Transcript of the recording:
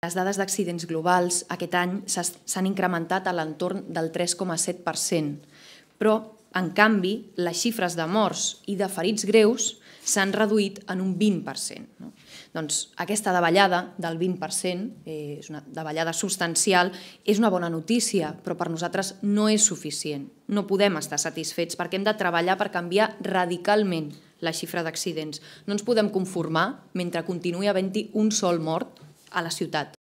Les dades d'accidents globals aquest any s'han incrementat a l'entorn del 3,7%, però, en canvi, les xifres de morts i de ferits greus s'han reduït en un 20%. No? Doncs aquesta davallada del 20%, eh, és una davallada substancial, és una bona notícia, però per nosaltres no és suficient. No podem estar satisfets perquè hem de treballar per canviar radicalment la xifra d'accidents. No ens podem conformar mentre continuï havent-hi un sol mort a la ciutat.